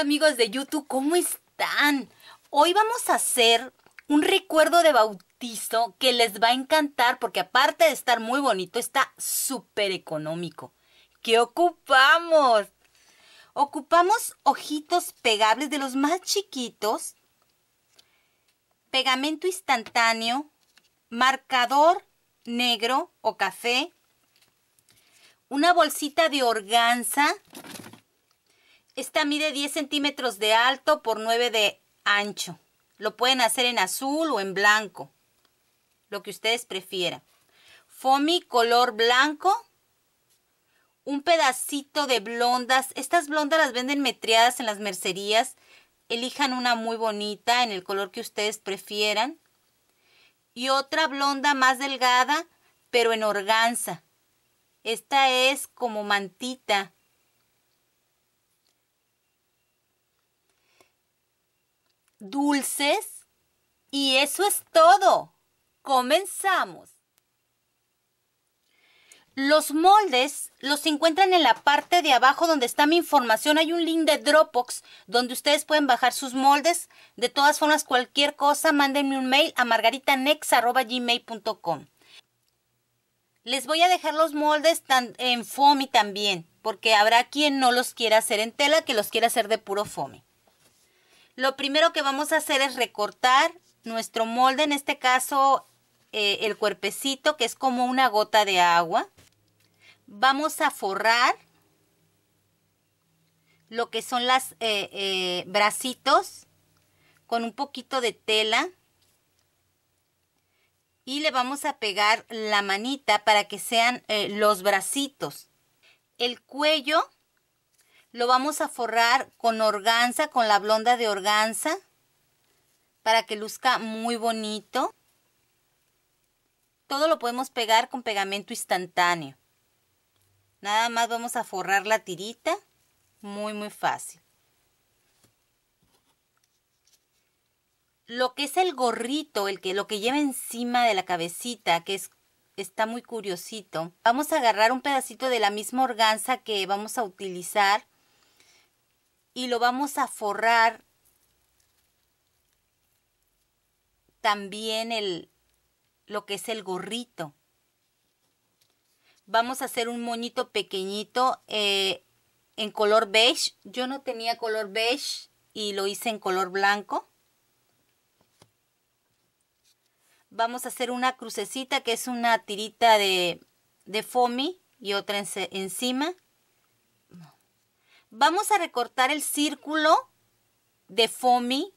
amigos de YouTube, ¿cómo están? Hoy vamos a hacer un recuerdo de bautizo que les va a encantar porque aparte de estar muy bonito, está súper económico. ¿Qué ocupamos? Ocupamos ojitos pegables de los más chiquitos, pegamento instantáneo, marcador negro o café, una bolsita de organza esta mide 10 centímetros de alto por 9 de ancho. Lo pueden hacer en azul o en blanco, lo que ustedes prefieran. Fomi color blanco. Un pedacito de blondas. Estas blondas las venden metreadas en las mercerías. Elijan una muy bonita en el color que ustedes prefieran. Y otra blonda más delgada, pero en organza. Esta es como mantita dulces y eso es todo. Comenzamos. Los moldes los encuentran en la parte de abajo donde está mi información. Hay un link de Dropbox donde ustedes pueden bajar sus moldes. De todas formas, cualquier cosa, mándenme un mail a margaritanex.gmail.com. Les voy a dejar los moldes en FOMI también, porque habrá quien no los quiera hacer en tela, que los quiera hacer de puro FOMI lo primero que vamos a hacer es recortar nuestro molde, en este caso eh, el cuerpecito que es como una gota de agua. Vamos a forrar lo que son las eh, eh, bracitos con un poquito de tela y le vamos a pegar la manita para que sean los bracitos. El cuello lo vamos a forrar con organza, con la blonda de organza, para que luzca muy bonito. Todo lo podemos pegar con pegamento instantáneo. Nada más vamos a forrar la tirita, muy muy fácil. Lo que es el gorrito, el que, lo que lleva encima de la cabecita, que es está muy curiosito. Vamos a agarrar un pedacito de la misma organza que vamos a utilizar y lo vamos a forrar también el lo que es el gorrito. Vamos a hacer un moñito pequeñito eh, en color beige. Yo no tenía color beige y lo hice en color blanco. Vamos a hacer una crucecita que es una tirita de, de foamy y otra encima. Vamos a recortar el círculo de foamy.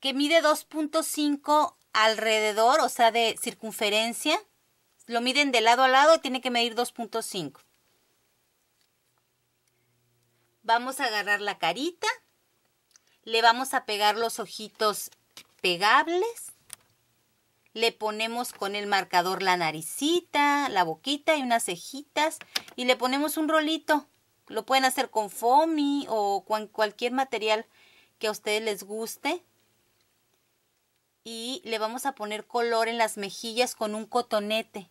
Que mide 2.5 alrededor, o sea, de circunferencia. Lo miden de lado a lado y tiene que medir 2.5. Vamos a agarrar la carita. Le vamos a pegar los ojitos pegables le ponemos con el marcador la naricita, la boquita y unas cejitas y le ponemos un rolito. Lo pueden hacer con foamy o con cualquier material que a ustedes les guste. Y le vamos a poner color en las mejillas con un cotonete.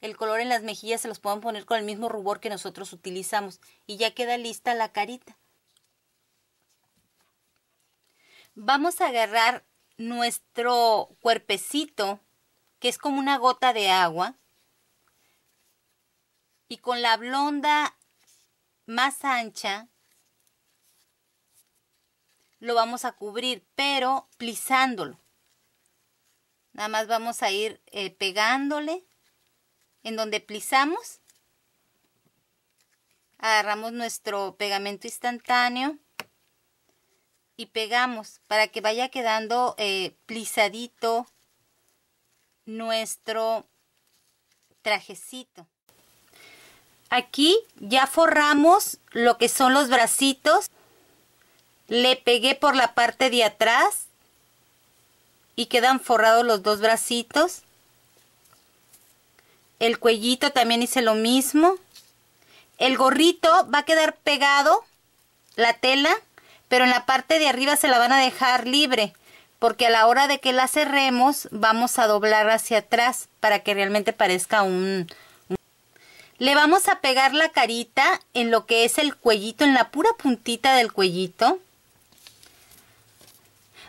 El color en las mejillas se los pueden poner con el mismo rubor que nosotros utilizamos. Y ya queda lista la carita. Vamos a agarrar nuestro cuerpecito, que es como una gota de agua, y con la blonda más ancha lo vamos a cubrir, pero plisándolo. Nada más vamos a ir eh, pegándole en donde plizamos Agarramos nuestro pegamento instantáneo y pegamos para que vaya quedando eh, plisadito nuestro trajecito. Aquí ya forramos lo que son los bracitos. Le pegué por la parte de atrás y quedan forrados los dos bracitos. El cuellito también hice lo mismo. El gorrito va a quedar pegado la tela pero en la parte de arriba se la van a dejar libre porque a la hora de que la cerremos vamos a doblar hacia atrás para que realmente parezca un, Le vamos a pegar la carita en lo que es el cuellito, en la pura puntita del cuellito.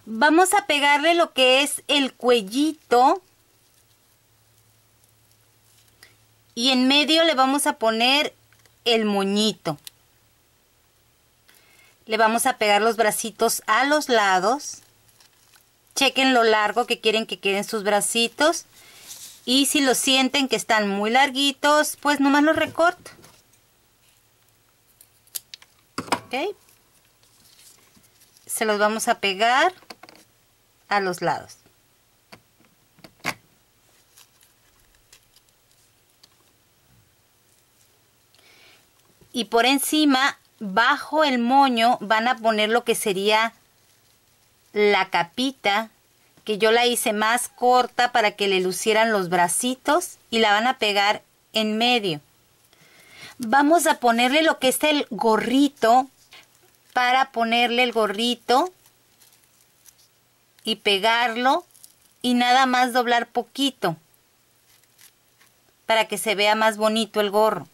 Vamos a pegarle lo que es el cuellito y en medio le vamos a poner el moñito. Le vamos a pegar los bracitos a los lados. Chequen lo largo que quieren que queden sus bracitos. Y si lo sienten que están muy larguitos, pues nomás los recorto. ¿Ok? Se los vamos a pegar a los lados. y por encima bajo el moño van a poner lo que sería la capita, que yo la hice más corta para que le lucieran los bracitos y la van a pegar en medio. Vamos a ponerle lo que es el gorrito, para ponerle el gorrito y pegarlo y nada más doblar poquito para que se vea más bonito el gorro.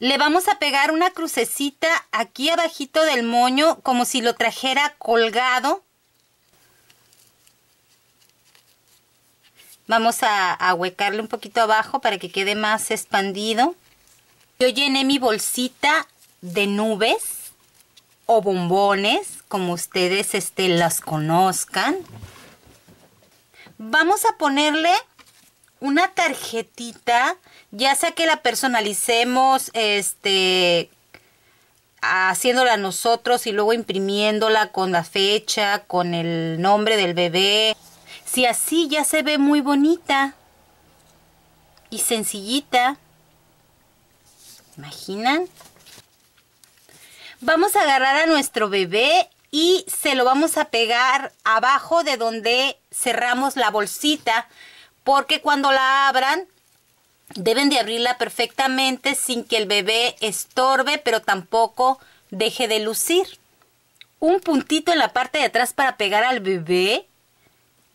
Le vamos a pegar una crucecita aquí abajito del moño como si lo trajera colgado. Vamos a, huecarle un poquito abajo para que quede más expandido. Yo llené mi bolsita de nubes o bombones, como ustedes este, las conozcan. Vamos a ponerle una tarjetita, ya sea que la personalicemos, este, haciéndola nosotros y luego imprimiéndola con la fecha, con el nombre del bebé. Si así ya se ve muy bonita y sencillita. ¿Imaginan? Vamos a agarrar a nuestro bebé y se lo vamos a pegar abajo de donde cerramos la bolsita porque cuando la abran deben de abrirla perfectamente sin que el bebé estorbe, pero tampoco deje de lucir. Un puntito en la parte de atrás para pegar al bebé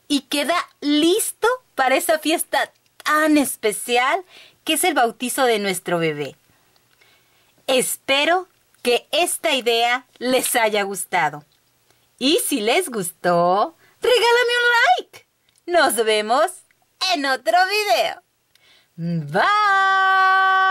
y queda listo para esa fiesta tan especial que es el bautizo de nuestro bebé. Espero que esta idea les haya gustado. Y si les gustó, regálame un like. Nos vemos en otro video. Bye.